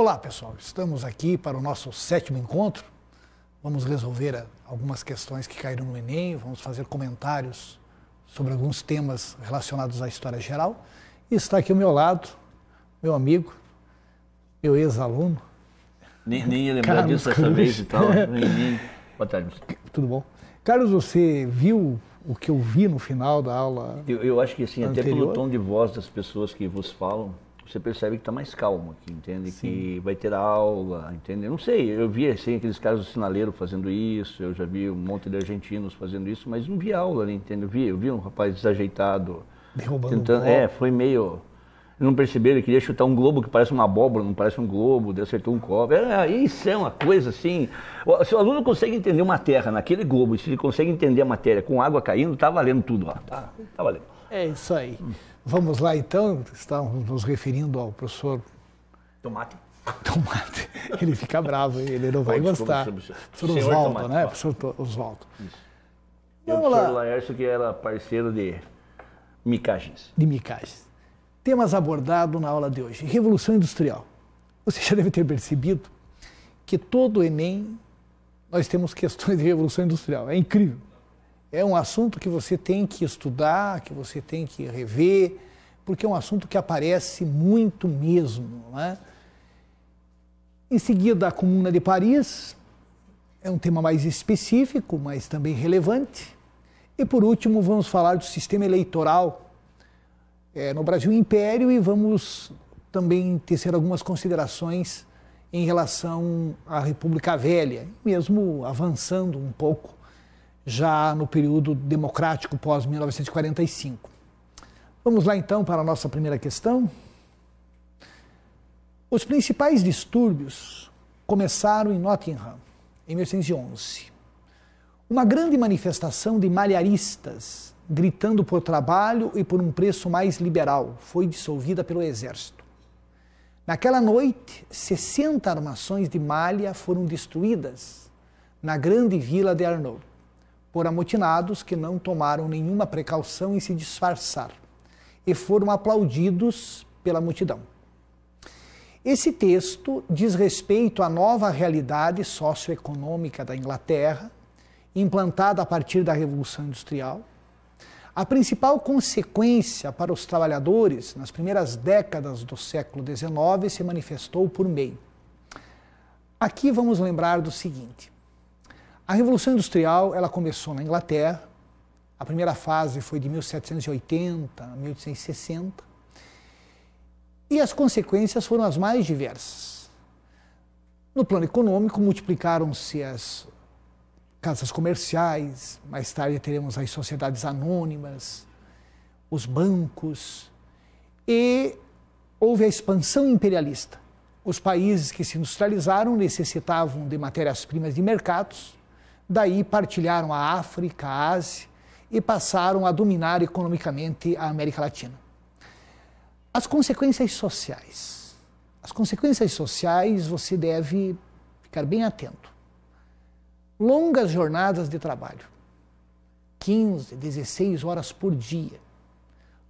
Olá, pessoal. Estamos aqui para o nosso sétimo encontro. Vamos resolver algumas questões que caíram no Enem, vamos fazer comentários sobre alguns temas relacionados à história geral. E está aqui ao meu lado, meu amigo, meu ex-aluno. Nem, nem ia lembrar Carlos disso dessa vez e tal. Né? nem, nem... Boa tarde. Tudo bom? Carlos, você viu o que eu vi no final da aula? Eu, eu acho que sim, anterior? até pelo tom de voz das pessoas que vos falam, você percebe que está mais calmo aqui, entende? Sim. Que vai ter aula, entende? Eu não sei, eu vi assim, aqueles caras do sinaleiro fazendo isso, eu já vi um monte de argentinos fazendo isso, mas não vi aula, né, entende? Eu vi, eu vi um rapaz desajeitado. Derrubando tentando, um É, foi meio... Não perceberam, ele queria chutar um globo que parece uma abóbora, não parece um globo, ele acertou um copo. É, é, isso é uma coisa assim. Se o aluno consegue entender uma terra naquele globo, se ele consegue entender a matéria com água caindo, tá valendo tudo, lá. Tá, tá valendo. É isso aí. Hum. Vamos lá então, estávamos nos referindo ao professor. Tomate. Tomate. Ele fica bravo, ele não vai gostar. Professor Oswaldo, Tomate, né? Professor Oswaldo. lá. o professor Laércio, que era parceiro de micagens. De micagens. Temas abordados na aula de hoje. Revolução Industrial. Você já deve ter percebido que todo o Enem nós temos questões de Revolução Industrial. É incrível. É um assunto que você tem que estudar, que você tem que rever, porque é um assunto que aparece muito mesmo. Né? Em seguida, a Comuna de Paris, é um tema mais específico, mas também relevante. E por último, vamos falar do sistema eleitoral é, no Brasil Império e vamos também tecer algumas considerações em relação à República Velha, mesmo avançando um pouco já no período democrático pós-1945. Vamos lá então para a nossa primeira questão. Os principais distúrbios começaram em Nottingham, em 1911. Uma grande manifestação de malharistas gritando por trabalho e por um preço mais liberal foi dissolvida pelo exército. Naquela noite, 60 armações de malha foram destruídas na grande vila de Arnold por amotinados que não tomaram nenhuma precaução em se disfarçar e foram aplaudidos pela multidão. Esse texto diz respeito à nova realidade socioeconômica da Inglaterra, implantada a partir da Revolução Industrial. A principal consequência para os trabalhadores nas primeiras décadas do século XIX se manifestou por meio. Aqui vamos lembrar do seguinte: a Revolução Industrial ela começou na Inglaterra. A primeira fase foi de 1780 a 1860. E as consequências foram as mais diversas. No plano econômico, multiplicaram-se as casas comerciais, mais tarde teremos as sociedades anônimas, os bancos, e houve a expansão imperialista. Os países que se industrializaram necessitavam de matérias-primas de mercados Daí partilharam a África, a Ásia e passaram a dominar economicamente a América Latina. As consequências sociais. As consequências sociais você deve ficar bem atento. Longas jornadas de trabalho, 15, 16 horas por dia.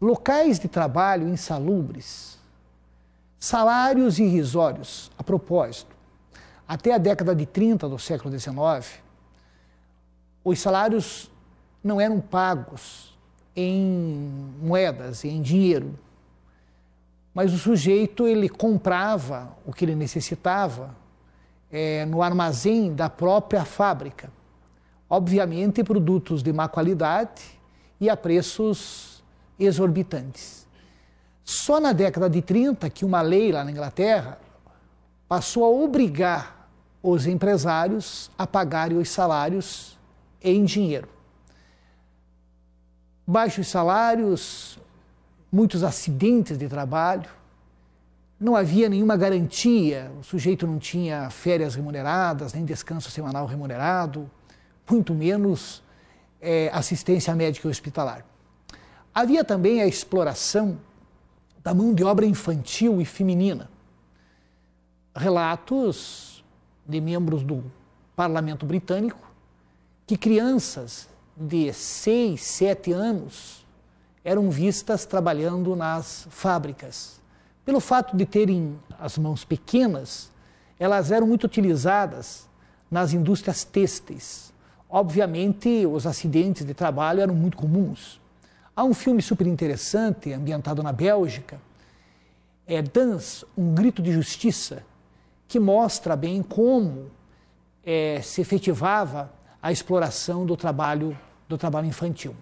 Locais de trabalho insalubres. Salários irrisórios. A propósito, até a década de 30 do século XIX, os salários não eram pagos em moedas, em dinheiro. Mas o sujeito ele comprava o que ele necessitava é, no armazém da própria fábrica. Obviamente, produtos de má qualidade e a preços exorbitantes. Só na década de 30 que uma lei lá na Inglaterra passou a obrigar os empresários a pagarem os salários em dinheiro. Baixos salários, muitos acidentes de trabalho, não havia nenhuma garantia, o sujeito não tinha férias remuneradas, nem descanso semanal remunerado, muito menos é, assistência médica e hospitalar. Havia também a exploração da mão de obra infantil e feminina. Relatos de membros do parlamento britânico que crianças de 6, 7 anos eram vistas trabalhando nas fábricas. Pelo fato de terem as mãos pequenas, elas eram muito utilizadas nas indústrias têxteis. Obviamente, os acidentes de trabalho eram muito comuns. Há um filme super interessante, ambientado na Bélgica, é Dance, um grito de justiça, que mostra bem como é, se efetivava a exploração do trabalho, do trabalho infantil.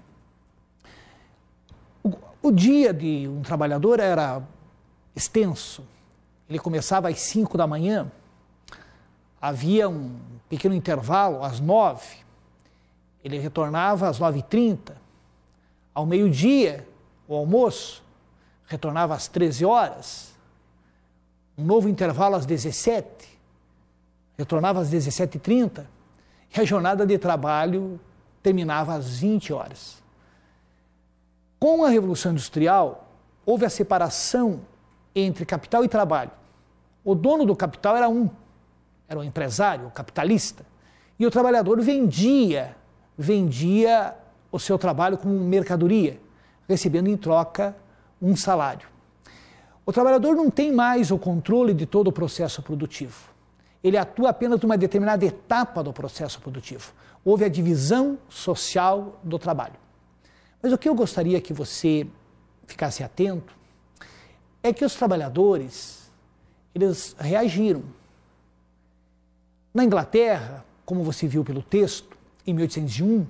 O, o dia de um trabalhador era extenso. Ele começava às 5 da manhã, havia um pequeno intervalo às 9, ele retornava às 9h30, ao meio-dia, o almoço, retornava às 13 horas, um novo intervalo às 17, retornava às 17h30, que a jornada de trabalho terminava às 20 horas. Com a Revolução Industrial, houve a separação entre capital e trabalho. O dono do capital era um, era um empresário, um capitalista, e o trabalhador vendia, vendia o seu trabalho como mercadoria, recebendo em troca um salário. O trabalhador não tem mais o controle de todo o processo produtivo ele atua apenas numa determinada etapa do processo produtivo. Houve a divisão social do trabalho. Mas o que eu gostaria que você ficasse atento é que os trabalhadores eles reagiram. Na Inglaterra, como você viu pelo texto, em 1801,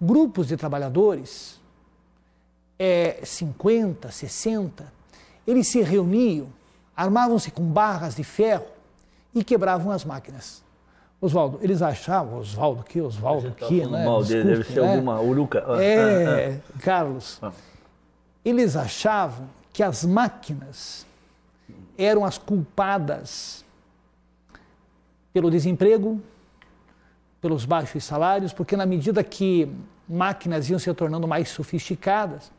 grupos de trabalhadores, é, 50, 60, eles se reuniam, armavam-se com barras de ferro e quebravam as máquinas. Oswaldo, eles achavam, Oswaldo que, Oswaldo tá que, né? Mal dele, deve ser né? alguma uruca. Ah, é, ah, ah. Carlos. Ah. Eles achavam que as máquinas eram as culpadas pelo desemprego, pelos baixos salários, porque na medida que máquinas iam se tornando mais sofisticadas,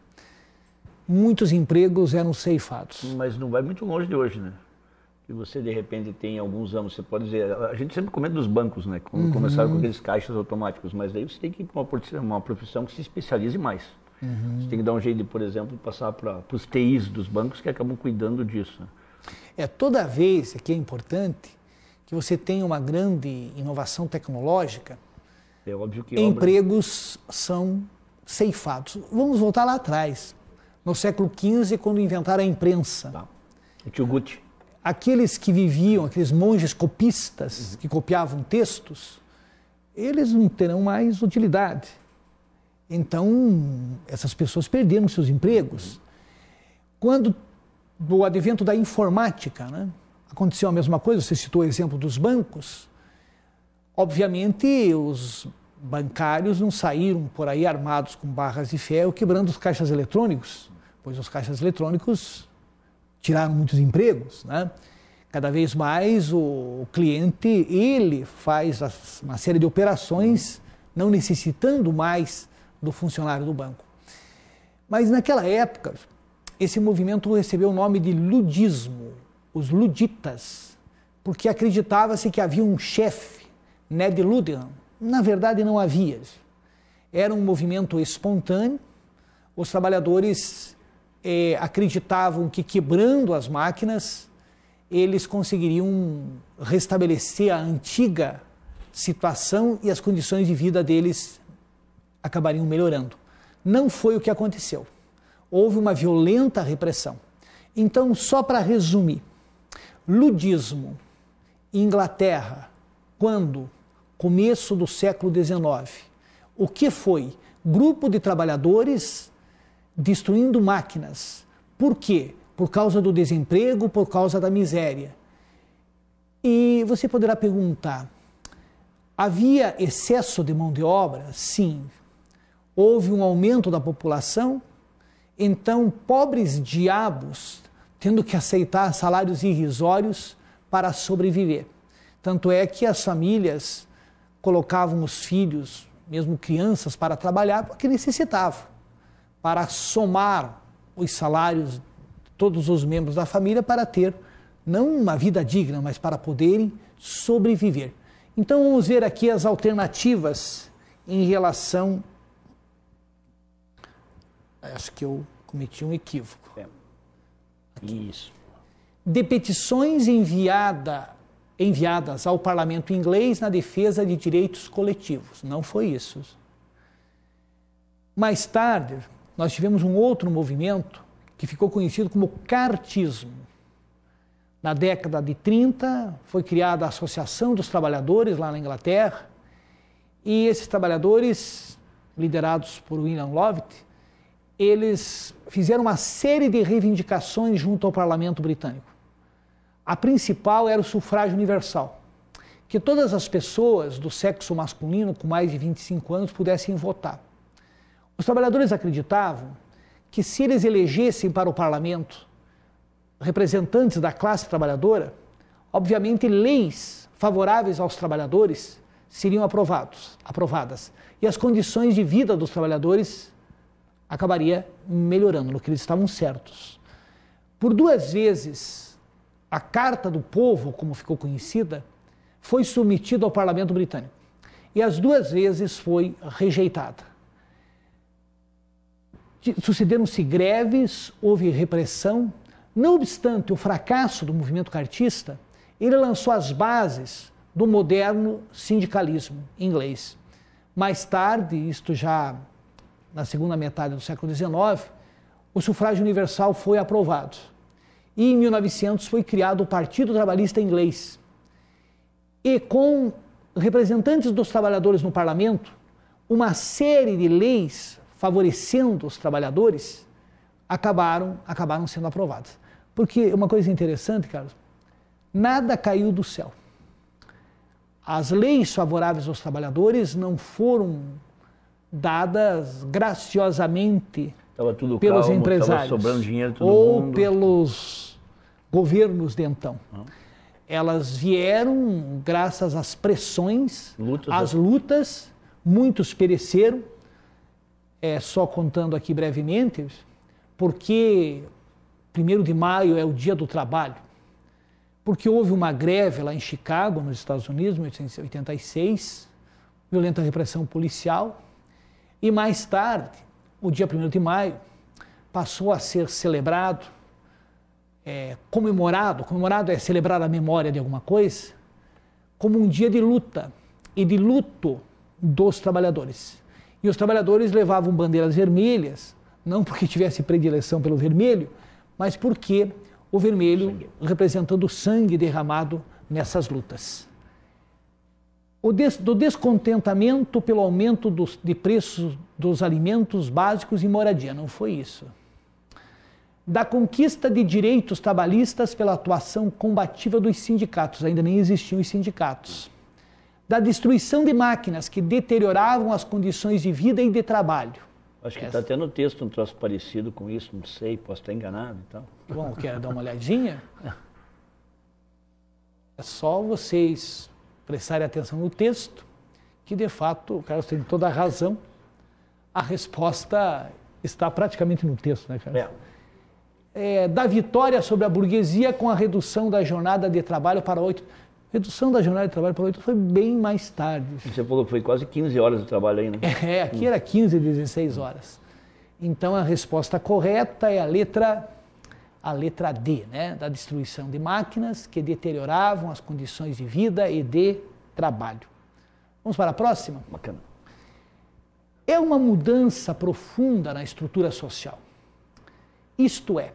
muitos empregos eram ceifados. Mas não vai muito longe de hoje, né? e você de repente tem alguns anos, você pode dizer, a gente sempre comenta dos bancos, né? Quando uhum. começaram com aqueles caixas automáticos, mas daí você tem que ir para uma, profissão que se especialize mais. Uhum. Você tem que dar um jeito de, por exemplo, passar para os TIs dos bancos que acabam cuidando disso. Né? É toda vez, aqui é importante, que você tenha uma grande inovação tecnológica, é óbvio que né? empregos obra... são ceifados. Vamos voltar lá atrás, no século XV, quando inventaram a imprensa. Tá. O tio Guti aqueles que viviam, aqueles monges copistas que copiavam textos, eles não terão mais utilidade. Então, essas pessoas perderam seus empregos. Quando o advento da informática, né, aconteceu a mesma coisa, você citou o exemplo dos bancos. Obviamente, os bancários não saíram por aí armados com barras de ferro quebrando os caixas eletrônicos, pois os caixas eletrônicos tiraram muitos empregos, né? Cada vez mais o cliente, ele faz uma série de operações não necessitando mais do funcionário do banco. Mas naquela época, esse movimento recebeu o nome de ludismo, os luditas, porque acreditava-se que havia um chefe, Ned Ludian. Na verdade, não havia. Era um movimento espontâneo, os trabalhadores é, acreditavam que quebrando as máquinas eles conseguiriam restabelecer a antiga situação e as condições de vida deles acabariam melhorando. Não foi o que aconteceu. Houve uma violenta repressão. Então, só para resumir, ludismo, Inglaterra, quando? Começo do século XIX. O que foi? Grupo de trabalhadores destruindo máquinas. Por quê? Por causa do desemprego, por causa da miséria. E você poderá perguntar: havia excesso de mão de obra? Sim. Houve um aumento da população? Então, pobres diabos tendo que aceitar salários irrisórios para sobreviver. Tanto é que as famílias colocavam os filhos, mesmo crianças, para trabalhar porque necessitavam para somar os salários de todos os membros da família para ter não uma vida digna, mas para poderem sobreviver. Então vamos ver aqui as alternativas em relação. Acho que eu cometi um equívoco. É. Isso. De petições enviada, enviadas ao parlamento inglês na defesa de direitos coletivos. Não foi isso. Mais tarde, nós tivemos um outro movimento que ficou conhecido como cartismo. Na década de 30, foi criada a Associação dos Trabalhadores lá na Inglaterra, e esses trabalhadores, liderados por William Lovett, eles fizeram uma série de reivindicações junto ao parlamento britânico. A principal era o sufrágio universal, que todas as pessoas do sexo masculino com mais de 25 anos pudessem votar. Os trabalhadores acreditavam que se eles elegessem para o parlamento representantes da classe trabalhadora, obviamente leis favoráveis aos trabalhadores seriam aprovados, aprovadas e as condições de vida dos trabalhadores acabaria melhorando, no que eles estavam certos. Por duas vezes, a Carta do Povo, como ficou conhecida, foi submetida ao Parlamento Britânico e as duas vezes foi rejeitada. Sucederam-se greves, houve repressão. Não obstante o fracasso do movimento cartista, ele lançou as bases do moderno sindicalismo inglês. Mais tarde, isto já na segunda metade do século XIX, o sufrágio universal foi aprovado. E em 1900 foi criado o Partido Trabalhista Inglês. E com representantes dos trabalhadores no parlamento, uma série de leis favorecendo os trabalhadores, acabaram, acabaram sendo aprovadas. Porque uma coisa interessante, Carlos, nada caiu do céu. As leis favoráveis aos trabalhadores não foram dadas graciosamente pelos calmo, empresários dinheiro, ou mundo. pelos governos de então. Hum. Elas vieram graças às pressões, lutas, às né? lutas, muitos pereceram, é, só contando aqui brevemente, porque 1 de maio é o dia do trabalho, porque houve uma greve lá em Chicago, nos Estados Unidos, em 1886, violenta repressão policial, e mais tarde, o dia 1 de maio, passou a ser celebrado, é, comemorado, comemorado é celebrar a memória de alguma coisa, como um dia de luta e de luto dos trabalhadores. E os trabalhadores levavam bandeiras vermelhas, não porque tivesse predileção pelo vermelho, mas porque o vermelho sangue. representando o sangue derramado nessas lutas. Des, do descontentamento pelo aumento dos, de preços dos alimentos básicos e moradia, não foi isso. Da conquista de direitos trabalhistas pela atuação combativa dos sindicatos, ainda nem existiam os sindicatos da destruição de máquinas que deterioravam as condições de vida e de trabalho. Acho que está até no texto um troço parecido com isso, não sei, posso estar enganado e então. tal. Bom, quer dar uma olhadinha. É só vocês prestarem atenção no texto, que de fato o Carlos tem toda a razão. A resposta está praticamente no texto, né, Carlos? É. é da vitória sobre a burguesia com a redução da jornada de trabalho para oito. Redução da jornada de trabalho para oito foi bem mais tarde. Você falou que foi quase 15 horas de trabalho aí, né? É, aqui era 15, 16 horas. Então a resposta correta é a letra a letra D, né, da destruição de máquinas que deterioravam as condições de vida e de trabalho. Vamos para a próxima? Bacana. É uma mudança profunda na estrutura social. Isto é,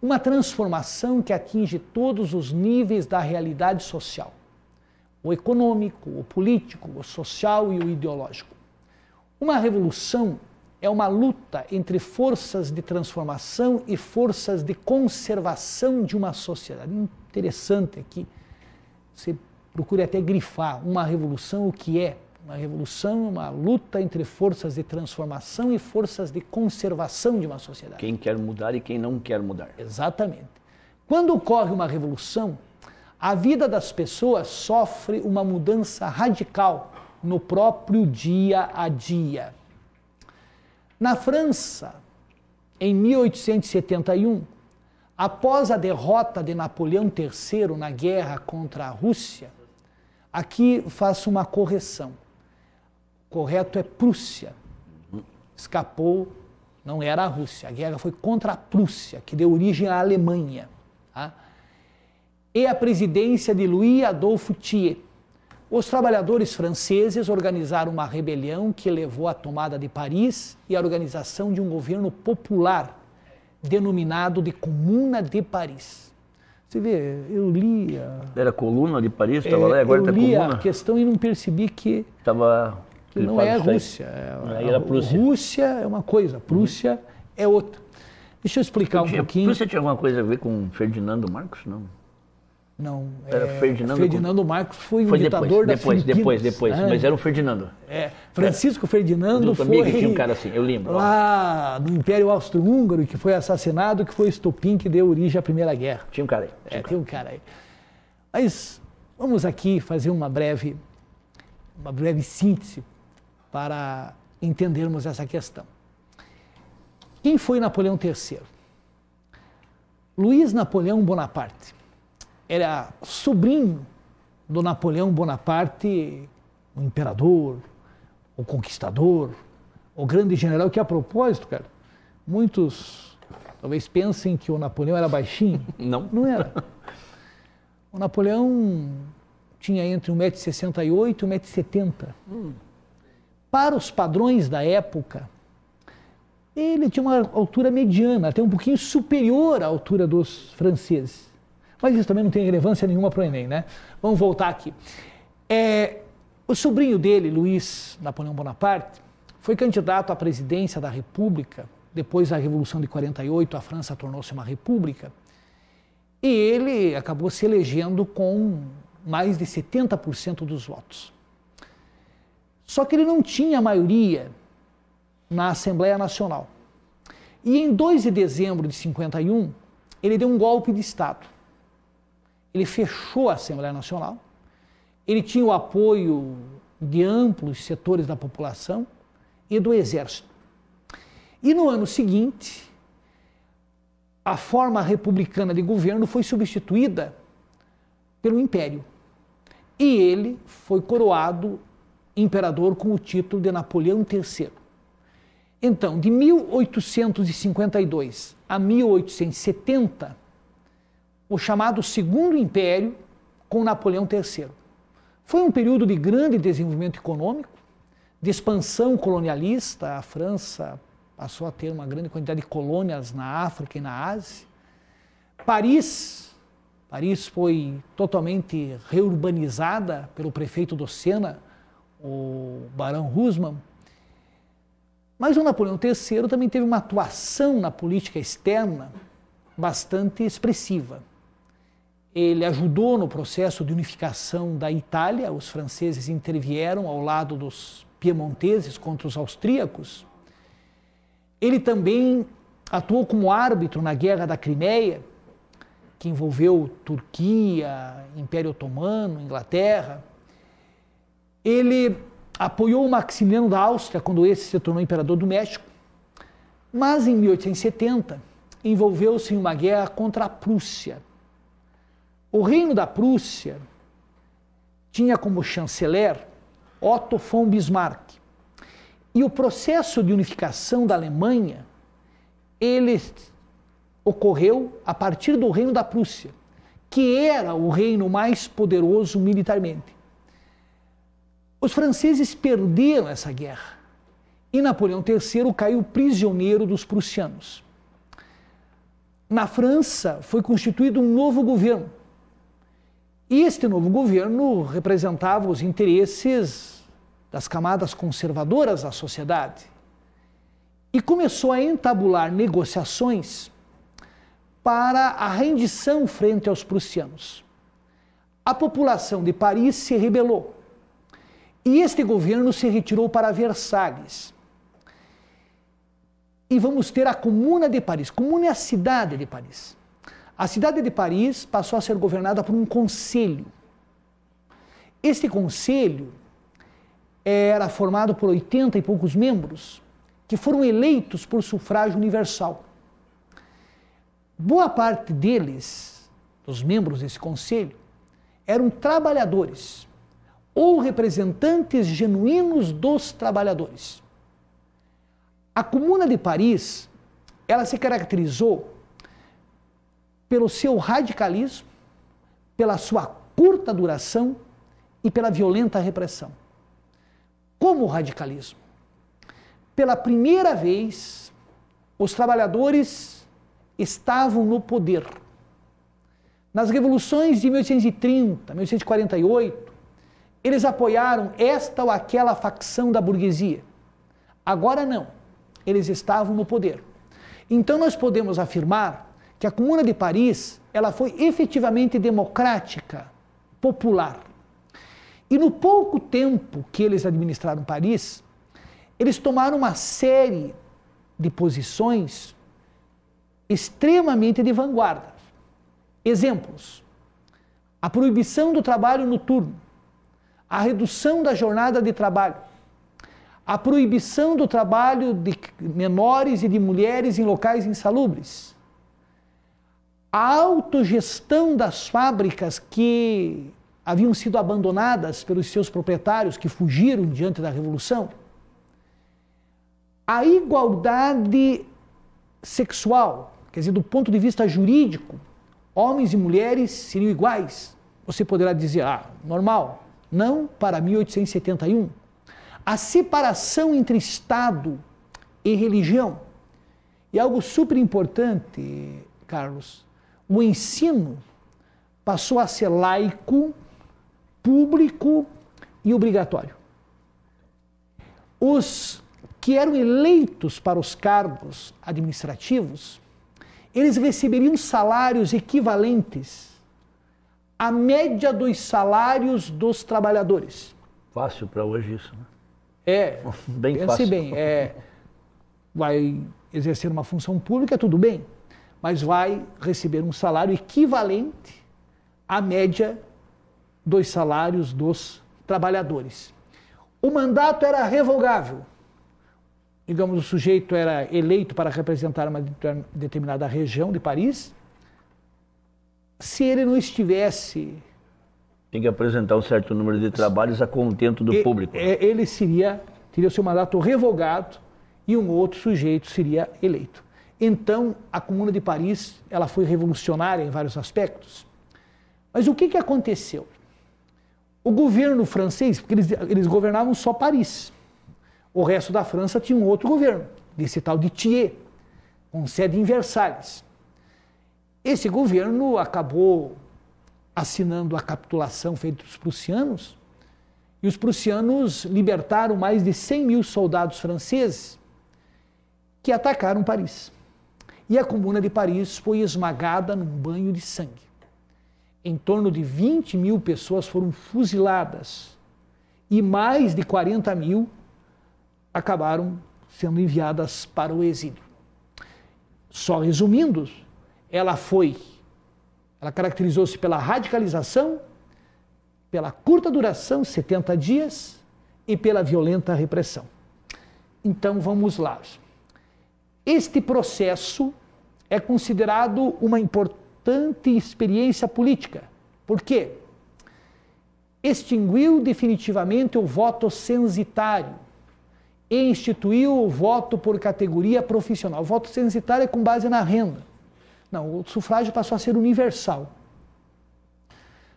uma transformação que atinge todos os níveis da realidade social: o econômico, o político, o social e o ideológico. Uma revolução é uma luta entre forças de transformação e forças de conservação de uma sociedade. Interessante aqui, você procure até grifar uma revolução, o que é, uma revolução é uma luta entre forças de transformação e forças de conservação de uma sociedade. Quem quer mudar e quem não quer mudar. Exatamente. Quando ocorre uma revolução, a vida das pessoas sofre uma mudança radical no próprio dia a dia. Na França, em 1871, após a derrota de Napoleão III na guerra contra a Rússia, aqui faço uma correção correto é Prússia. Escapou, não era a Rússia. A guerra foi contra a Prússia, que deu origem à Alemanha. Tá? E a presidência de Louis Adolphe Thiers. Os trabalhadores franceses organizaram uma rebelião que levou à tomada de Paris e à organização de um governo popular, denominado de Comuna de Paris. Você vê, eu li. A... Era coluna de Paris, estava é, lá e agora está coluna? Eu tá li a questão e não percebi que. Estava que Ele não é a Rússia. É, a é Prússia. Rússia é uma coisa, Prússia uhum. é outra. Deixa eu explicar um tinha, pouquinho. Prússia tinha alguma coisa a ver com Ferdinando Marcos? Não. Não. Era é, Ferdinando, Ferdinando Marcos foi, foi um depois, ditador depois, da Depois, depois, depois. Né? Mas era o Ferdinando. É, Francisco Ferdinando foi... Amigo, tinha um cara assim, eu lembro. Lá ó. no Império Austro-Húngaro, que foi assassinado, que foi o estopim que deu origem à Primeira Guerra. Tinha um cara aí. É, tinha é, cara. tem um cara aí. Mas vamos aqui fazer uma breve, uma breve síntese para entendermos essa questão. Quem foi Napoleão III? Luiz Napoleão Bonaparte. Era sobrinho do Napoleão Bonaparte, o imperador, o conquistador, o grande general, que a propósito, cara, muitos talvez pensem que o Napoleão era baixinho. Não. Não era. O Napoleão tinha entre 1,68m e 1,70m. Hum. Para os padrões da época, ele tinha uma altura mediana, até um pouquinho superior à altura dos franceses. Mas isso também não tem relevância nenhuma para o Enem, né? Vamos voltar aqui. É, o sobrinho dele, Luiz Napoleão Bonaparte, foi candidato à presidência da República. Depois da Revolução de 48, a França tornou-se uma república. E ele acabou se elegendo com mais de 70% dos votos. Só que ele não tinha maioria na Assembleia Nacional. E em 2 de dezembro de 51, ele deu um golpe de Estado. Ele fechou a Assembleia Nacional, ele tinha o apoio de amplos setores da população e do Exército. E no ano seguinte, a forma republicana de governo foi substituída pelo Império. E ele foi coroado imperador com o título de Napoleão III. Então, de 1852 a 1870, o chamado Segundo Império com Napoleão III. Foi um período de grande desenvolvimento econômico, de expansão colonialista. A França passou a ter uma grande quantidade de colônias na África e na Ásia. Paris, Paris foi totalmente reurbanizada pelo prefeito do Sena, o Barão Rusman. Mas o Napoleão III também teve uma atuação na política externa bastante expressiva. Ele ajudou no processo de unificação da Itália, os franceses intervieram ao lado dos piemonteses contra os austríacos. Ele também atuou como árbitro na Guerra da Crimeia, que envolveu Turquia, Império Otomano, Inglaterra. Ele apoiou Maximiliano da Áustria quando esse se tornou imperador do México, mas em 1870 envolveu-se em uma guerra contra a Prússia. O reino da Prússia tinha como chanceler Otto von Bismarck. E o processo de unificação da Alemanha ele ocorreu a partir do reino da Prússia, que era o reino mais poderoso militarmente. Os franceses perderam essa guerra e Napoleão III caiu prisioneiro dos prussianos. Na França foi constituído um novo governo. E este novo governo representava os interesses das camadas conservadoras da sociedade e começou a entabular negociações para a rendição frente aos prussianos. A população de Paris se rebelou e este governo se retirou para Versalhes. E vamos ter a Comuna de Paris. Comuna é a cidade de Paris. A cidade de Paris passou a ser governada por um conselho. Este conselho era formado por 80 e poucos membros que foram eleitos por sufrágio universal. Boa parte deles, dos membros desse conselho, eram trabalhadores ou representantes genuínos dos trabalhadores. A Comuna de Paris, ela se caracterizou pelo seu radicalismo, pela sua curta duração e pela violenta repressão. Como o radicalismo? Pela primeira vez, os trabalhadores estavam no poder. Nas revoluções de 1830, 1848, eles apoiaram esta ou aquela facção da burguesia. Agora não. Eles estavam no poder. Então nós podemos afirmar que a Comuna de Paris, ela foi efetivamente democrática, popular. E no pouco tempo que eles administraram Paris, eles tomaram uma série de posições extremamente de vanguarda. Exemplos: a proibição do trabalho noturno, a redução da jornada de trabalho, a proibição do trabalho de menores e de mulheres em locais insalubres, a autogestão das fábricas que haviam sido abandonadas pelos seus proprietários que fugiram diante da revolução, a igualdade sexual, quer dizer, do ponto de vista jurídico, homens e mulheres seriam iguais. Você poderá dizer, ah, normal, não para 1871. A separação entre Estado e religião. E algo super importante, Carlos, o ensino passou a ser laico, público e obrigatório. Os que eram eleitos para os cargos administrativos, eles receberiam salários equivalentes a média dos salários dos trabalhadores. Fácil para hoje isso, né? É. bem pense fácil. bem, é, vai exercer uma função pública, tudo bem, mas vai receber um salário equivalente à média dos salários dos trabalhadores. O mandato era revogável. Digamos, o sujeito era eleito para representar uma determinada região de Paris, se ele não estivesse. Tem que apresentar um certo número de trabalhos a contento do ele, público. É, ele seria, teria o seu mandato revogado e um outro sujeito seria eleito. Então, a Comuna de Paris ela foi revolucionária em vários aspectos. Mas o que, que aconteceu? O governo francês, porque eles, eles governavam só Paris. O resto da França tinha um outro governo, desse tal de Thiers, com sede em Versalhes. Esse governo acabou assinando a capitulação feita dos prussianos, e os prussianos libertaram mais de 100 mil soldados franceses que atacaram Paris. E a Comuna de Paris foi esmagada num banho de sangue. Em torno de 20 mil pessoas foram fuziladas e mais de 40 mil acabaram sendo enviadas para o exílio. Só resumindo, ela foi, ela caracterizou-se pela radicalização, pela curta duração, 70 dias, e pela violenta repressão. Então vamos lá. Este processo é considerado uma importante experiência política. Por quê? Extinguiu definitivamente o voto censitário e instituiu o voto por categoria profissional. O voto censitário é com base na renda. Não, o sufrágio passou a ser universal.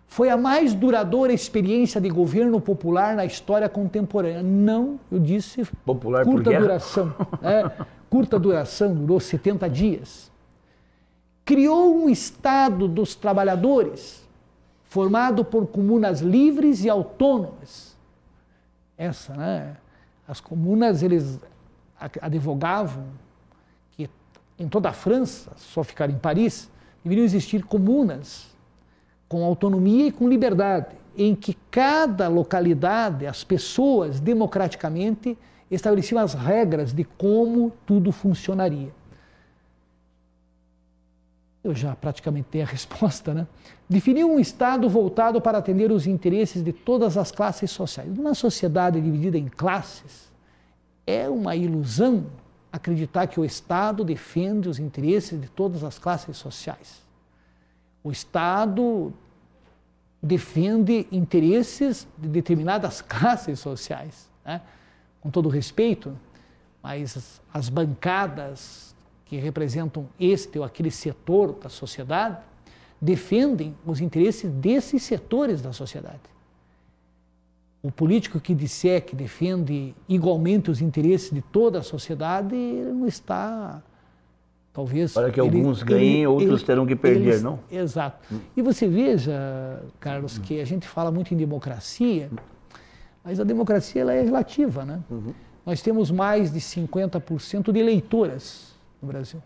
Foi a mais duradoura experiência de governo popular na história contemporânea. Não, eu disse popular curta duração. Né? curta duração, durou 70 dias. Criou um Estado dos trabalhadores, formado por comunas livres e autônomas. Essa, né? As comunas, eles advogavam em toda a França, só ficar em Paris, deveriam existir comunas com autonomia e com liberdade, em que cada localidade, as pessoas democraticamente estabeleciam as regras de como tudo funcionaria. Eu já praticamente tenho a resposta, né? Definir um Estado voltado para atender os interesses de todas as classes sociais. Uma sociedade dividida em classes é uma ilusão acreditar que o Estado defende os interesses de todas as classes sociais. O Estado defende interesses de determinadas classes sociais. Né? Com todo respeito, mas as bancadas que representam este ou aquele setor da sociedade defendem os interesses desses setores da sociedade. O político que disser que defende igualmente os interesses de toda a sociedade, ele não está. Talvez. Para que ele, alguns ganhem, ele, outros ele, terão que perder, não? Exato. E você veja, Carlos, que a gente fala muito em democracia, mas a democracia ela é relativa, né? Uhum. Nós temos mais de 50% de eleitoras no Brasil.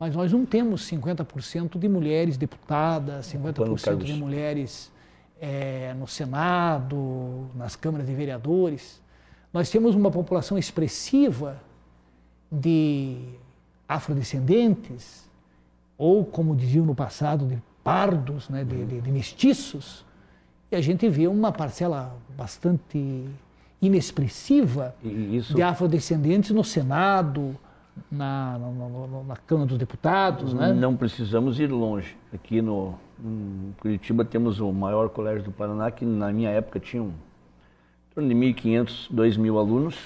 Mas nós não temos 50% de mulheres deputadas, 50% de mulheres é, no Senado, nas câmaras de vereadores, nós temos uma população expressiva de afrodescendentes, ou como diziam no passado, de pardos, né, de, de, de mestiços, e a gente vê uma parcela bastante inexpressiva isso... de afrodescendentes no Senado, na, na, na, na Câmara dos Deputados. Né? Não precisamos ir longe. Aqui no, em Curitiba temos o maior colégio do Paraná, que na minha época tinha um, em torno de 1.500, 2.000 alunos,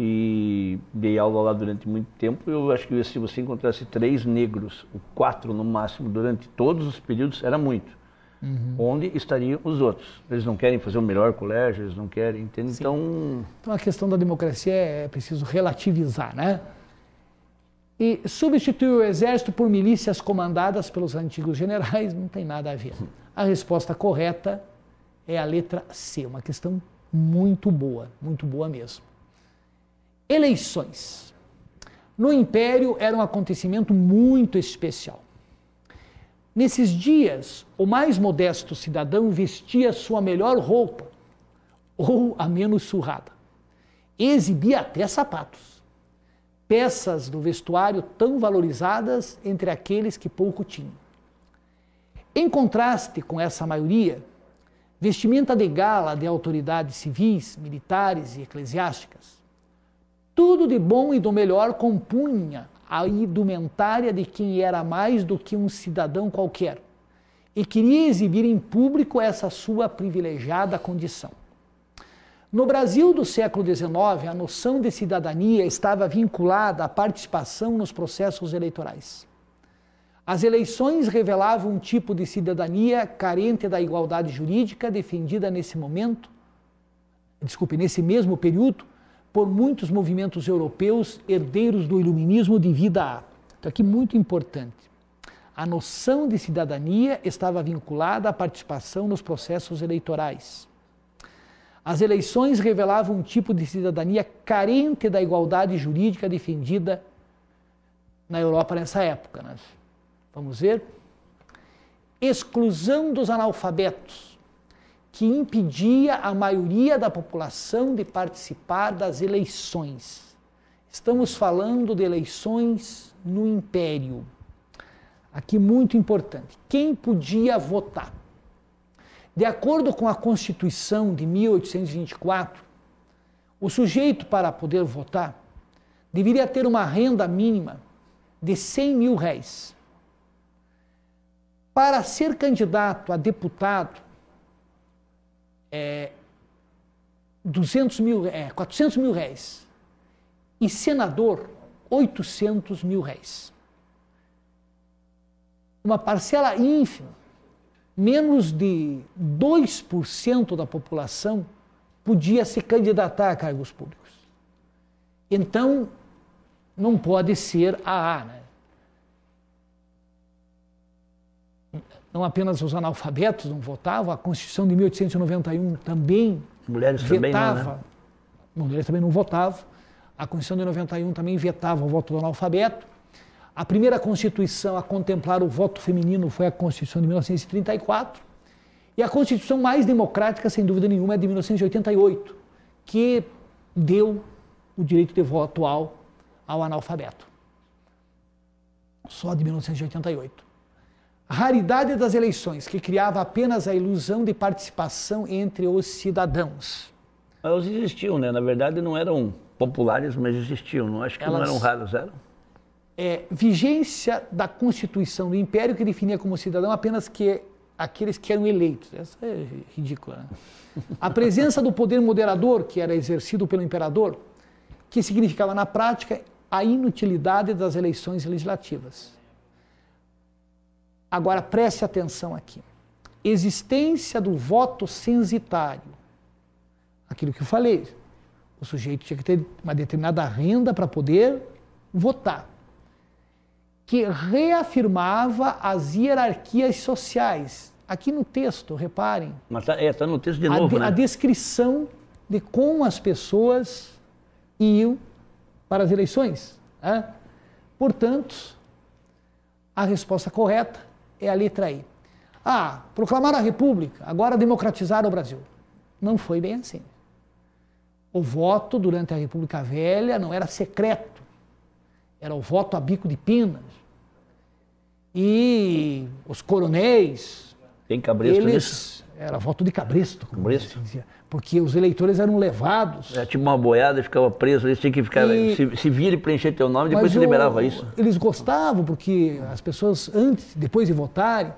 e dei aula lá durante muito tempo. Eu acho que se você encontrasse três negros, ou quatro no máximo, durante todos os períodos, era muito. Uhum. Onde estariam os outros? Eles não querem fazer o melhor colégio, eles não querem, entende? Então... então a questão da democracia é, é preciso relativizar, né? e substituir o exército por milícias comandadas pelos antigos generais não tem nada a ver. A resposta correta é a letra C, uma questão muito boa, muito boa mesmo. Eleições. No Império era um acontecimento muito especial. Nesses dias, o mais modesto cidadão vestia sua melhor roupa, ou a menos surrada. Exibia até sapatos peças do vestuário tão valorizadas entre aqueles que pouco tinham. Em contraste com essa maioria, vestimenta de gala de autoridades civis, militares e eclesiásticas, tudo de bom e do melhor compunha a indumentária de quem era mais do que um cidadão qualquer e queria exibir em público essa sua privilegiada condição. No Brasil do século XIX, a noção de cidadania estava vinculada à participação nos processos eleitorais. As eleições revelavam um tipo de cidadania carente da igualdade jurídica defendida nesse momento, desculpe, nesse mesmo período, por muitos movimentos europeus herdeiros do iluminismo de vida A. Então, aqui muito importante. A noção de cidadania estava vinculada à participação nos processos eleitorais. As eleições revelavam um tipo de cidadania carente da igualdade jurídica defendida na Europa nessa época. Né? Vamos ver? Exclusão dos analfabetos, que impedia a maioria da população de participar das eleições. Estamos falando de eleições no Império. Aqui muito importante: quem podia votar? De acordo com a Constituição de 1824, o sujeito, para poder votar, deveria ter uma renda mínima de 100 mil réis. Para ser candidato a deputado, é, 200 mil, é, 400 mil réis. E senador, 800 mil réis. Uma parcela ínfima menos de 2% da população podia se candidatar a cargos públicos. Então, não pode ser a A. Né? Não apenas os analfabetos não votavam, a Constituição de 1891 também Mulheres vetava. Também não, né? Mulheres também não votavam. A Constituição de 91 também vetava o voto do analfabeto. A primeira Constituição a contemplar o voto feminino foi a Constituição de 1934. E a Constituição mais democrática, sem dúvida nenhuma, é de 1988, que deu o direito de voto ao, ao analfabeto. Só de 1988. A raridade das eleições, que criava apenas a ilusão de participação entre os cidadãos. Elas existiam, né? Na verdade, não eram populares, mas existiam. Não acho que Elas... não eram raros, eram é, vigência da Constituição do Império que definia como cidadão apenas que aqueles que eram eleitos. Essa é ridícula. Né? A presença do poder moderador, que era exercido pelo imperador, que significava na prática a inutilidade das eleições legislativas. Agora preste atenção aqui. Existência do voto censitário. Aquilo que eu falei. O sujeito tinha que ter uma determinada renda para poder votar que reafirmava as hierarquias sociais. Aqui no texto, reparem. Mas está é, tá no texto de a novo, de, né? A descrição de como as pessoas iam para as eleições. Né? Portanto, a resposta correta é a letra I. Ah, proclamar a República, agora democratizar o Brasil. Não foi bem assim. O voto durante a República Velha não era secreto era o voto a bico de pinas. E os coronéis. Tem cabresto eles, nisso? Era voto de cabresto, como cabresto. dizia. Porque os eleitores eram levados. É, tipo uma boiada, ficava preso, eles tinham que ficar. E, se, se vira e preencher teu nome, depois se liberava isso. Eles gostavam, porque as pessoas, antes, depois de votarem,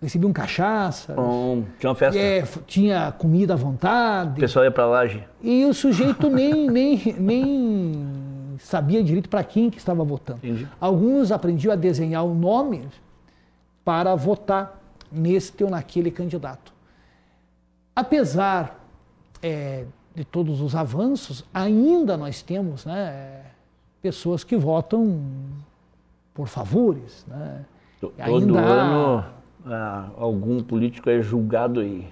recebiam cachaça. Um, tinha uma festa. É, tinha comida à vontade. O pessoal ia para a laje. E o sujeito nem, nem, nem sabia direito para quem que estava votando. Entendi. Alguns aprendiam a desenhar o nome para votar neste ou naquele candidato. Apesar é, de todos os avanços, ainda nós temos né, pessoas que votam por favores. Né? Todo ainda ano há... Ah, algum político é julgado e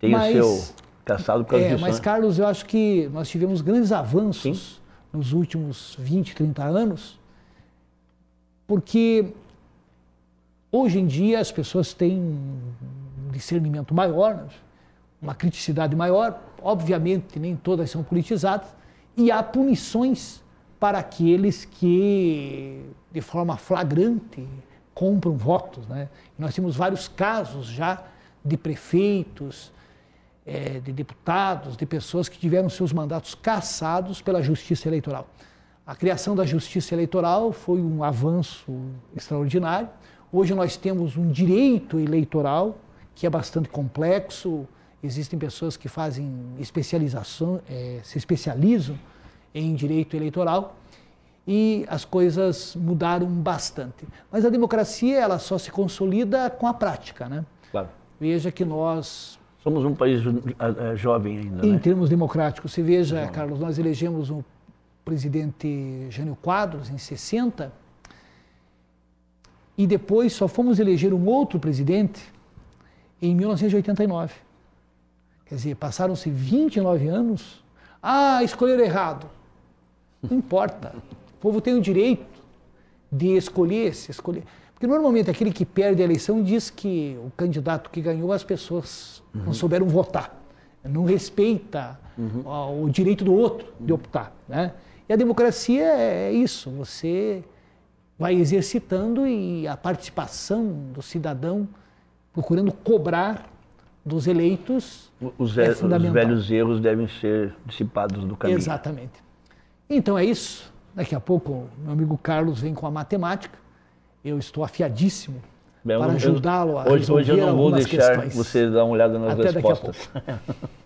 tem mas, o seu caçado por causa é, disso. Mas, né? Carlos, eu acho que nós tivemos grandes avanços. Sim nos últimos 20, 30 anos, porque hoje em dia as pessoas têm um discernimento maior, né, uma criticidade maior, obviamente nem todas são politizadas, e há punições para aqueles que, de forma flagrante, compram votos. Né? Nós temos vários casos já de prefeitos, é, de deputados, de pessoas que tiveram seus mandatos cassados pela justiça eleitoral. A criação da justiça eleitoral foi um avanço extraordinário. Hoje nós temos um direito eleitoral que é bastante complexo. Existem pessoas que fazem especialização, é, se especializam em direito eleitoral e as coisas mudaram bastante. Mas a democracia ela só se consolida com a prática, né? Claro. Veja que nós Somos um país eh, eh, jovem ainda. Em né? termos democráticos, se veja, Carlos, nós elegemos o presidente Jânio Quadros em 60 e depois só fomos eleger um outro presidente em 1989. Quer dizer, passaram-se 29 anos. Ah, escolheram errado. Não importa. O povo tem o direito de escolher, se escolher. Porque normalmente aquele que perde a eleição diz que o candidato que ganhou as pessoas uhum. não souberam votar, não respeita uhum. o direito do outro de optar. Né? E a democracia é, é isso, você vai exercitando e a participação do cidadão procurando cobrar dos eleitos os, é os velhos erros devem ser dissipados do caminho. Exatamente. Então é isso. Daqui a pouco, meu amigo Carlos vem com a matemática eu estou afiadíssimo Bem, para ajudá-lo a hoje, resolver Hoje eu não vou deixar questões. você dar uma olhada nas Até respostas.